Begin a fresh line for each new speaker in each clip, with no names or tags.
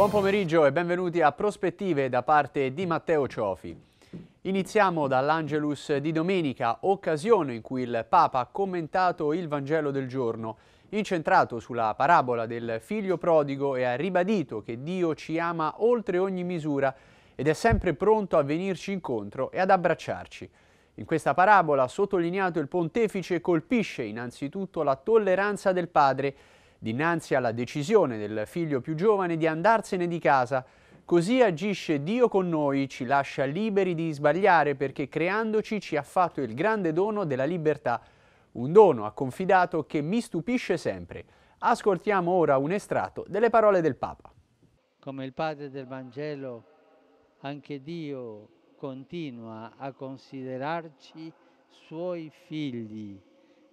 Buon pomeriggio e benvenuti a Prospettive da parte di Matteo Ciofi. Iniziamo dall'Angelus di domenica, occasione in cui il Papa ha commentato il Vangelo del giorno, incentrato sulla parabola del figlio prodigo e ha ribadito che Dio ci ama oltre ogni misura ed è sempre pronto a venirci incontro e ad abbracciarci. In questa parabola, sottolineato il pontefice, colpisce innanzitutto la tolleranza del Padre dinanzi alla decisione del figlio più giovane di andarsene di casa. Così agisce Dio con noi, ci lascia liberi di sbagliare perché creandoci ci ha fatto il grande dono della libertà, un dono, ha confidato, che mi stupisce sempre. Ascoltiamo ora un estratto delle parole del Papa.
Come il Padre del Vangelo, anche Dio continua a considerarci suoi figli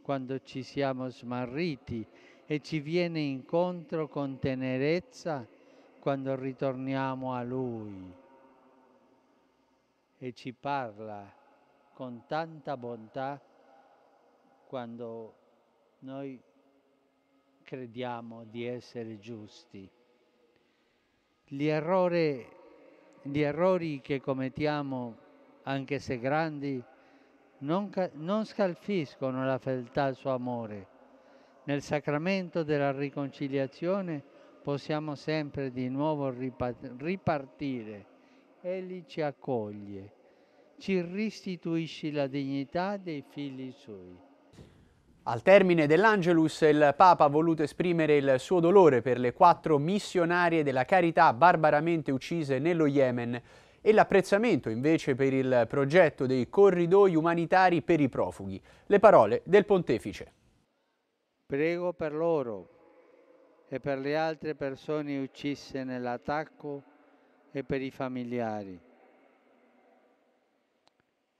quando ci siamo smarriti e ci viene incontro con tenerezza quando ritorniamo a Lui e ci parla con tanta bontà quando noi crediamo di essere giusti. Gli, errore, gli errori che commettiamo, anche se grandi, non, non scalfiscono la fedeltà al suo amore nel sacramento della riconciliazione possiamo sempre di nuovo ripartire. Egli ci accoglie, ci restituisce la dignità dei figli suoi.
Al termine dell'Angelus il Papa ha voluto esprimere il suo dolore per le quattro missionarie della carità barbaramente uccise nello Yemen e l'apprezzamento invece per il progetto dei corridoi umanitari per i profughi. Le parole del pontefice.
Prego per loro e per le altre persone uccise nell'attacco e per i familiari.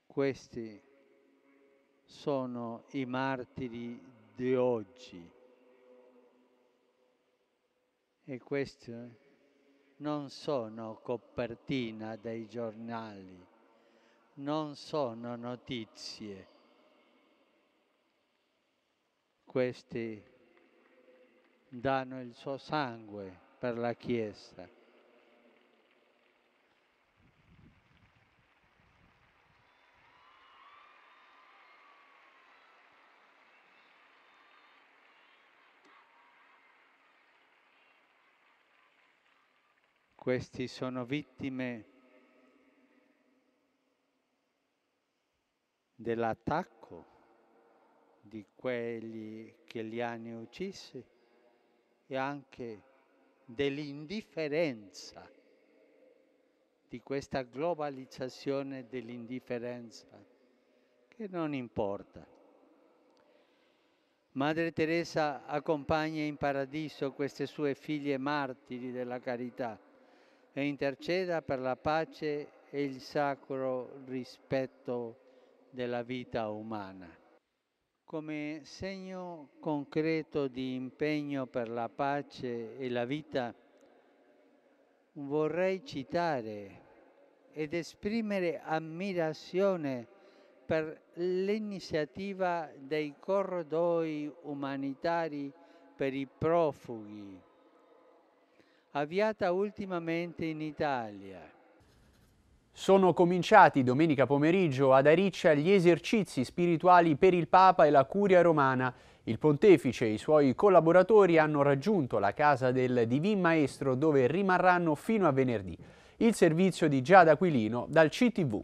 Questi sono i martiri di oggi. E questi non sono copertina dei giornali, non sono notizie questi danno il suo sangue per la Chiesa. Questi sono vittime dell'attacco di quelli che li hanno uccisi e anche dell'indifferenza, di questa globalizzazione dell'indifferenza che non importa. Madre Teresa accompagna in paradiso queste sue figlie martiri della carità e interceda per la pace e il sacro rispetto della vita umana come segno concreto di impegno per la pace e la vita, vorrei citare ed esprimere ammirazione per l'iniziativa dei corridoi umanitari per i profughi, avviata ultimamente in Italia
sono cominciati domenica pomeriggio ad Ariccia gli esercizi spirituali per il Papa e la Curia Romana. Il pontefice e i suoi collaboratori hanno raggiunto la casa del Divin Maestro dove rimarranno fino a venerdì. Il servizio di Giada Aquilino dal CTV.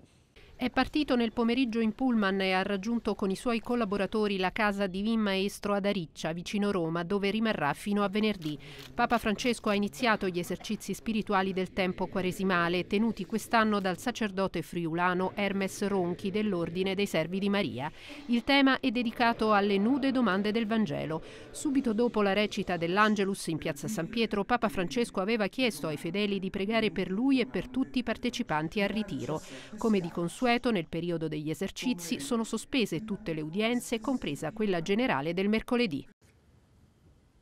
È partito nel pomeriggio in Pullman e ha raggiunto con i suoi collaboratori la casa di Vin Maestro ad Ariccia, vicino Roma, dove rimarrà fino a venerdì. Papa Francesco ha iniziato gli esercizi spirituali del tempo quaresimale, tenuti quest'anno dal sacerdote friulano Hermes Ronchi dell'Ordine dei Servi di Maria. Il tema è dedicato alle nude domande del Vangelo. Subito dopo la recita dell'Angelus in piazza San Pietro, Papa Francesco aveva chiesto ai fedeli di pregare per lui e per tutti i partecipanti al ritiro. Come di consueto, consueto, nel periodo degli esercizi sono sospese tutte le udienze, compresa quella generale del mercoledì.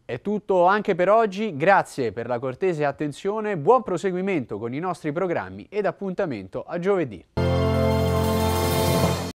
È tutto anche per oggi, grazie per la cortese attenzione, buon proseguimento con i nostri programmi ed appuntamento a giovedì.